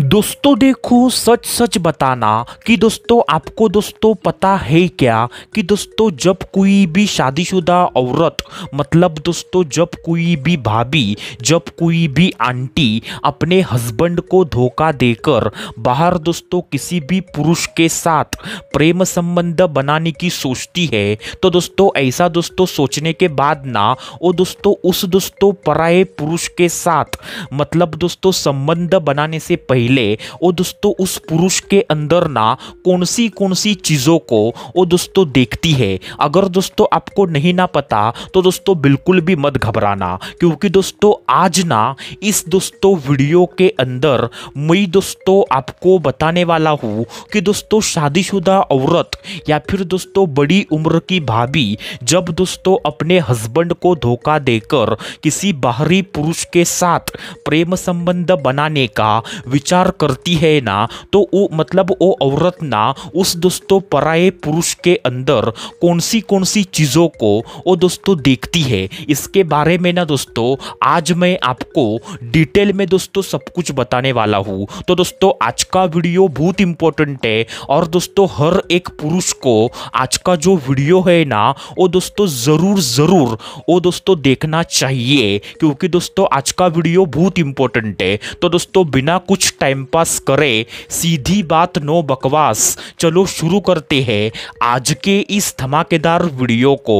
दोस्तों देखो सच सच बताना कि दोस्तों आपको दोस्तों पता है क्या कि दोस्तों जब कोई भी शादीशुदा औरत मतलब दोस्तों जब कोई भी भाभी जब कोई भी आंटी अपने हस्बैंड को धोखा देकर बाहर दोस्तों किसी भी पुरुष के साथ प्रेम संबंध बनाने की सोचती है तो दोस्तों ऐसा दोस्तों सोचने के बाद ना वो दोस्तों उस दोस्तों पराए पुरुष के साथ मतलब दोस्तों संबंध बनाने से पहले पहले वो दोस्तों उस पुरुष के अंदर ना कौन सी कौन सी चीज़ों को वो दोस्तों देखती है अगर दोस्तों आपको नहीं ना पता तो दोस्तों बिल्कुल भी मत घबराना क्योंकि दोस्तों आज ना इस दोस्तों वीडियो के अंदर मैं दोस्तों आपको बताने वाला हूँ कि दोस्तों शादीशुदा औरत या फिर दोस्तों बड़ी उम्र की भाभी जब दोस्तों अपने हस्बैंड को धोखा देकर किसी बाहरी पुरुष के साथ प्रेम संबंध बनाने का विचार विचार करती है ना तो वो मतलब वो औरत ना उस दोस्तों पराए पुरुष के अंदर कौन सी कौन सी चीज़ों को वो दोस्तों देखती है इसके बारे में ना दोस्तों आज मैं आपको डिटेल में दोस्तों सब कुछ बताने वाला हूँ तो दोस्तों आज का वीडियो बहुत इंपॉर्टेंट है और दोस्तों हर एक पुरुष को आज का जो वीडियो है ना वो दोस्तों ज़रूर ज़रूर वो दोस्तों देखना चाहिए क्योंकि दोस्तों आज का वीडियो बहुत इंपॉर्टेंट है तो दोस्तों बिना कुछ टाइम पास करें सीधी बात नो बकवास चलो शुरू करते हैं आज के इस धमाकेदार वीडियो को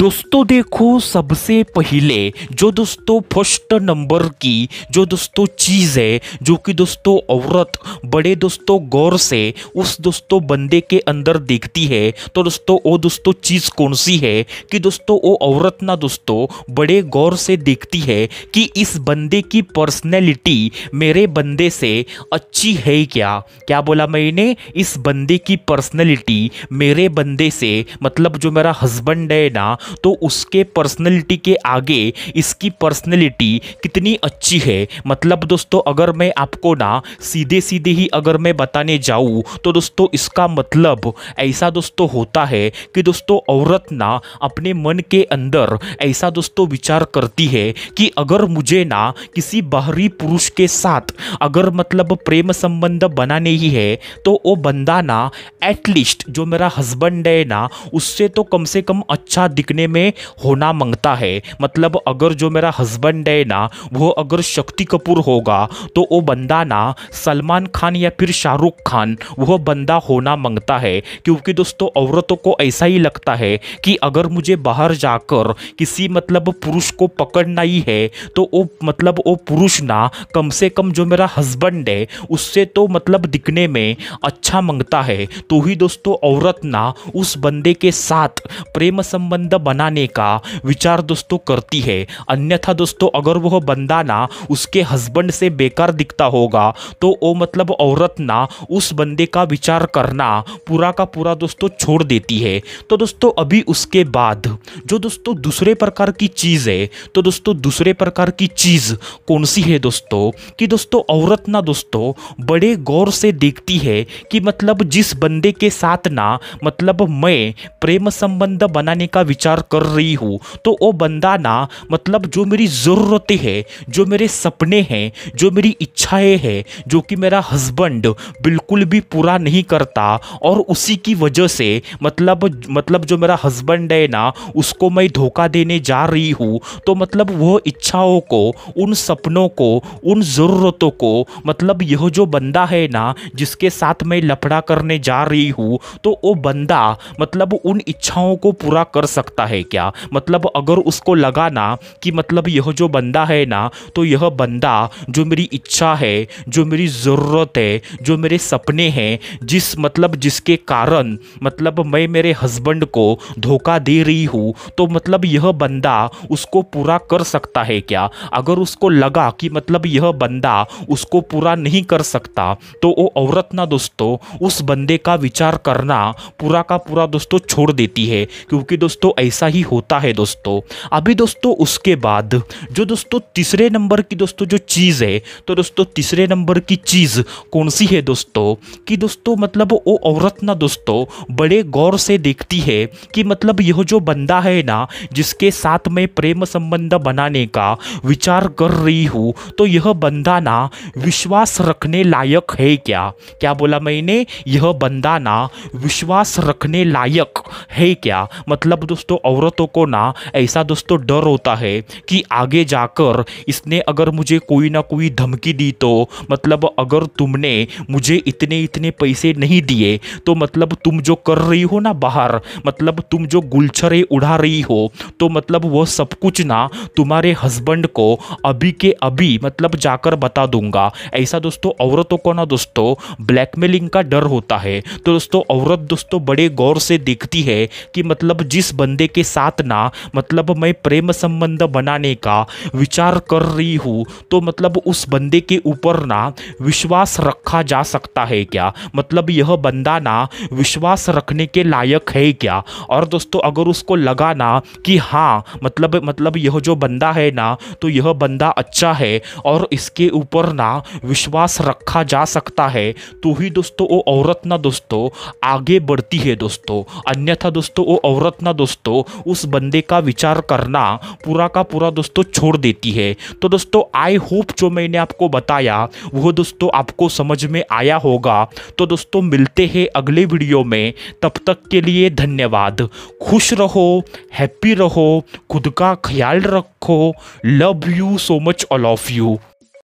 दोस्तों देखो सबसे पहले जो दोस्तों फर्स्ट नंबर की जो दोस्तों चीज़ है जो कि दोस्तों औरत बड़े दोस्तों गौर से उस दोस्तों बंदे के अंदर देखती है तो दोस्तों वो दोस्तों चीज़ कौन सी है कि दोस्तों वो औरत ना दोस्तों बड़े गौर से देखती है कि इस बंदे की पर्सनैलिटी मेरे बंदे से अच्छी है क्या क्या बोला मैंने इस बंदे की पर्सनैलिटी मेरे बंदे से मतलब जो मेरा हस्बेंड है ना ना तो उसके पर्सनैलिटी के आगे इसकी पर्सनैलिटी कितनी अच्छी है मतलब दोस्तों अगर मैं आपको ना सीधे सीधे ही अगर मैं बताने जाऊँ तो दोस्तों इसका मतलब ऐसा दोस्तों होता है कि दोस्तों औरत ना अपने मन के अंदर ऐसा दोस्तों विचार करती है कि अगर मुझे ना किसी बाहरी पुरुष के साथ अगर मतलब प्रेम संबंध बनाने ही है तो वो बंदा ना एटलीस्ट जो मेरा हस्बैंड है ना उससे तो कम से कम अच्छा दिखने में होना मांगता है मतलब अगर जो मेरा हस्बैंड है ना वो अगर शक्ति कपूर होगा तो वो बंदा ना सलमान खान या फिर शाहरुख खान वह बंदा होना मांगता है क्योंकि दोस्तों औरतों को ऐसा ही लगता है कि अगर मुझे बाहर जाकर किसी मतलब पुरुष को पकड़ना ही है तो वो मतलब वो पुरुष ना कम से कम जो मेरा हस्बैंड है उससे तो मतलब दिखने में अच्छा मांगता है तो ही दोस्तों औरत ना उस बंदे के साथ प्रेम संबंध संबंध बनाने का विचार दोस्तों करती है अन्यथा दोस्तों अगर वह बंदा ना उसके हस्बैंड से बेकार दिखता होगा तो वो मतलब औरत ना उस बंदे का विचार करना पूरा का पूरा दोस्तों छोड़ देती है तो दोस्तों अभी उसके बाद जो दोस्तों दूसरे प्रकार की चीज़ है तो दोस्तों दूसरे प्रकार की चीज़ कौन सी है दोस्तों कि दोस्तों औरत ना दोस्तों बड़े गौर से देखती है कि मतलब जिस बंदे के साथ ना मतलब मैं प्रेम संबंध बनाने का विचार कर रही हूँ तो वो बंदा ना मतलब जो मेरी ज़रूरतें हैं जो मेरे सपने हैं जो मेरी इच्छाएं हैं जो कि मेरा हस्बैंड बिल्कुल भी पूरा नहीं करता और उसी की वजह से मतलब मतलब जो मेरा हस्बैंड है ना उसको मैं धोखा देने जा रही हूँ तो मतलब वह इच्छाओं को उन सपनों को उन ज़रूरतों को मतलब यह जो बंदा है ना जिसके साथ मैं लफड़ा करने जा रही हूँ तो वो बंदा मतलब उन इच्छाओं को पूरा कर सकता है क्या मतलब अगर उसको लगा ना कि मतलब यह जो बंदा है ना तो यह बंदा जो मेरी इच्छा है जो मेरी ज़रूरत है जो मेरे सपने हैं जिस मतलब जिसके कारण मतलब मैं मेरे हस्बैंड को धोखा दे रही हूँ तो मतलब यह बंदा उसको पूरा कर सकता है क्या अगर उसको लगा कि मतलब यह बंदा उसको पूरा नहीं कर सकता तो वो औरत ना दोस्तों उस बंदे का विचार करना पूरा का पूरा दोस्तों छोड़ देती है क्योंकि दोस्तों दोस्तों ऐसा ही होता है दोस्तों अभी दोस्तों उसके बाद जो दोस्तों तीसरे नंबर की दोस्तों जो चीज़ है तो दोस्तों तीसरे नंबर की चीज़ कौन सी है दोस्तों कि दोस्तों मतलब वो औरत ना दोस्तों बड़े गौर से देखती है कि मतलब यह जो बंदा है ना जिसके साथ में प्रेम संबंध बनाने का विचार कर रही हूँ तो यह बंदा ना विश्वास रखने लायक है क्या क्या बोला मैंने यह बंदा ना विश्वास रखने लायक है क्या मतलब दोस्तों औरतों को ना ऐसा दोस्तों डर होता है कि आगे जाकर इसने अगर मुझे कोई ना कोई धमकी दी तो मतलब अगर तुमने मुझे इतने इतने पैसे नहीं दिए तो मतलब तुम जो कर रही हो ना बाहर मतलब तुम जो गुलछरे उड़ा रही हो तो मतलब वह सब कुछ ना तुम्हारे हस्बैंड को अभी के अभी मतलब जाकर बता दूंगा ऐसा दोस्तों औरतों को ना दोस्तों ब्लैकमेलिंग का डर होता है तो दोस्तों औरत दोस्तों बड़े गौर से देखती है कि मतलब जिस बंदे के साथ ना मतलब मैं प्रेम संबंध बनाने का विचार कर रही हूँ तो मतलब उस बंदे के ऊपर ना विश्वास रखा जा सकता है क्या मतलब यह बंदा ना विश्वास रखने के लायक है क्या और दोस्तों अगर उसको लगा ना कि हाँ मतलब मतलब यह जो बंदा है ना तो यह बंदा अच्छा है और इसके ऊपर ना विश्वास रखा जा सकता है तो ही दोस्तों वो औरत ना दोस्तों आगे बढ़ती है दोस्तों अन्यथा दोस्तों वो औरत ना दोस्तों दोस्तों उस बंदे का विचार करना पूरा का पूरा दोस्तों छोड़ देती है तो दोस्तों आई होप जो मैंने आपको बताया वो दोस्तों आपको समझ में आया होगा तो दोस्तों मिलते हैं अगले वीडियो में तब तक के लिए धन्यवाद खुश रहो हैप्पी रहो खुद का ख्याल रखो love you so much all of you